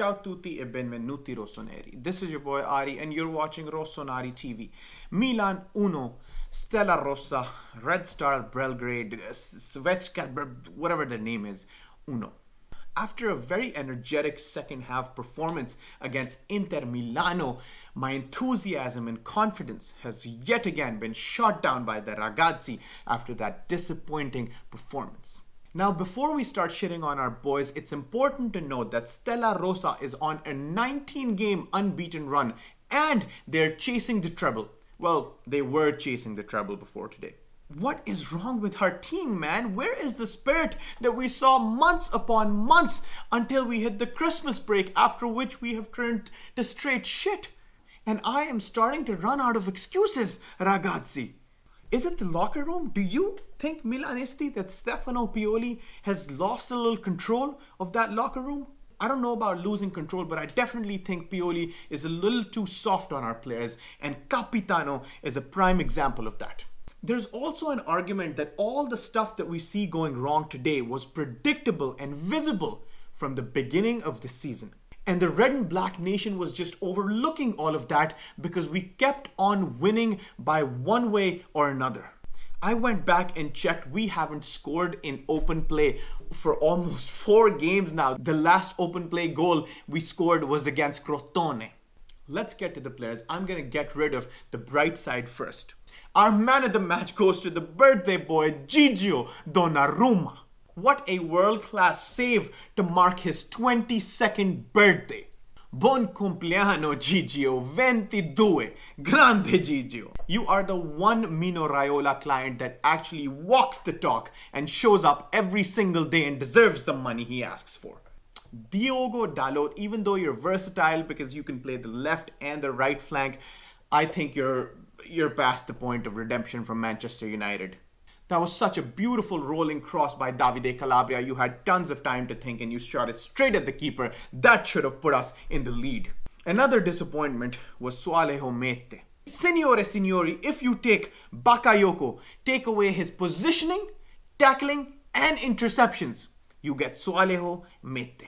Ciao tutti e benvenuti rossoneri. This is your boy Ari and you're watching Rossoneri TV. Milan 1, Stella Rossa, Red Star Belgrade, uh, Svechka, whatever the name is, 1. After a very energetic second half performance against Inter Milano, my enthusiasm and confidence has yet again been shot down by the Ragazzi after that disappointing performance. Now, before we start shitting on our boys, it's important to note that Stella Rosa is on a 19 game unbeaten run and they're chasing the treble. Well, they were chasing the treble before today. What is wrong with our team, man? Where is the spirit that we saw months upon months until we hit the Christmas break, after which we have turned to straight shit? And I am starting to run out of excuses, ragazzi. Is it the locker room? Do you think Milanisti that Stefano Pioli has lost a little control of that locker room? I don't know about losing control, but I definitely think Pioli is a little too soft on our players, and Capitano is a prime example of that. There's also an argument that all the stuff that we see going wrong today was predictable and visible from the beginning of the season. And the red and black nation was just overlooking all of that because we kept on winning by one way or another. I went back and checked. We haven't scored in open play for almost four games now. The last open play goal we scored was against Crotone. Let's get to the players. I'm going to get rid of the bright side first. Our man of the match goes to the birthday boy, Gigio Donnarumma. What a world-class save to mark his 22nd birthday. Buon compleanno Gigio, 22, grande Gigio. You are the one Mino Raiola client that actually walks the talk and shows up every single day and deserves the money he asks for. Diogo Dalot, even though you're versatile because you can play the left and the right flank, I think you're you're past the point of redemption from Manchester United. That was such a beautiful rolling cross by Davide Calabria. You had tons of time to think and you shot it straight at the keeper. That should have put us in the lead. Another disappointment was Sualejo Mete. Signore Signori, if you take Bakayoko, take away his positioning, tackling, and interceptions, you get Sualejo Mete.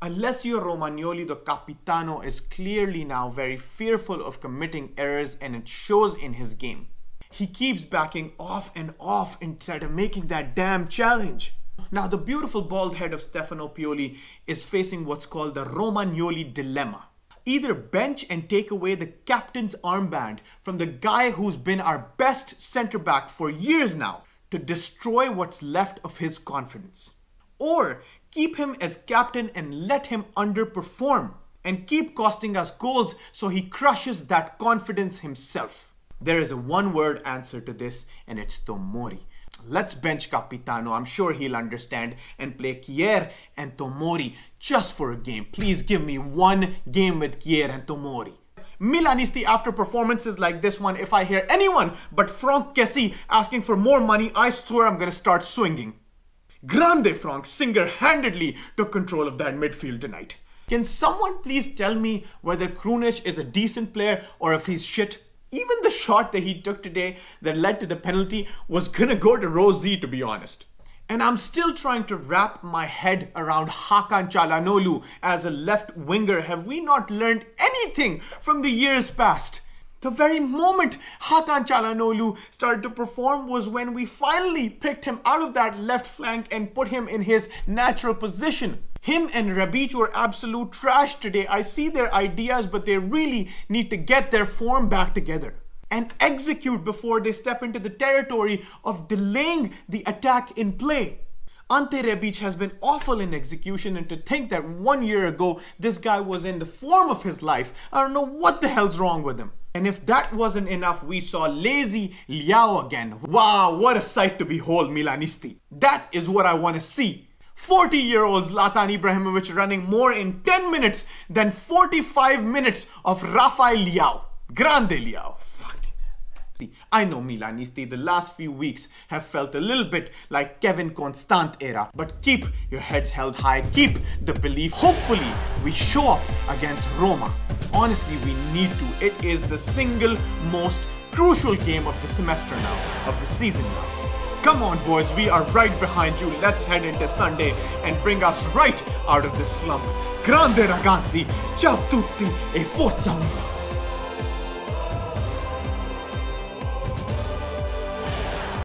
Alessio Romagnoli, the Capitano, is clearly now very fearful of committing errors and it shows in his game. He keeps backing off and off instead of making that damn challenge. Now, the beautiful bald head of Stefano Pioli is facing what's called the Romagnoli dilemma. Either bench and take away the captain's armband from the guy who's been our best center back for years now to destroy what's left of his confidence. Or keep him as captain and let him underperform and keep costing us goals so he crushes that confidence himself. There is a one word answer to this and it's Tomori. Let's bench Capitano. I'm sure he'll understand and play Kier and Tomori just for a game. Please give me one game with Kier and Tomori. Milanisti after performances like this one, if I hear anyone but Frank Kessi asking for more money, I swear I'm gonna start swinging. Grande Frank, single-handedly took control of that midfield tonight. Can someone please tell me whether Krunic is a decent player or if he's shit? even the shot that he took today that led to the penalty was going to go to Rosie, to be honest. And I'm still trying to wrap my head around Hakan Chalanolu as a left winger. Have we not learned anything from the years past? The very moment Hakan Chalanolu started to perform was when we finally picked him out of that left flank and put him in his natural position. Him and Rabich were absolute trash today. I see their ideas, but they really need to get their form back together and execute before they step into the territory of delaying the attack in play. Ante Rebic has been awful in execution and to think that one year ago this guy was in the form of his life, I don't know what the hell's wrong with him. And if that wasn't enough, we saw lazy Liao again. Wow, what a sight to behold, Milanisti. That is what I want to see. 40 year old Zlatan Ibrahimovic running more in 10 minutes than 45 minutes of Rafael Liao. Grande Liao. I know Milanisti the last few weeks have felt a little bit like Kevin Constant era, but keep your heads held high, keep the belief. Hopefully, we show up against Roma. Honestly, we need to. It is the single most crucial game of the semester now, of the season now. Come on, boys, we are right behind you. Let's head into Sunday and bring us right out of this slump. Grande ragazzi, ciao tutti e forza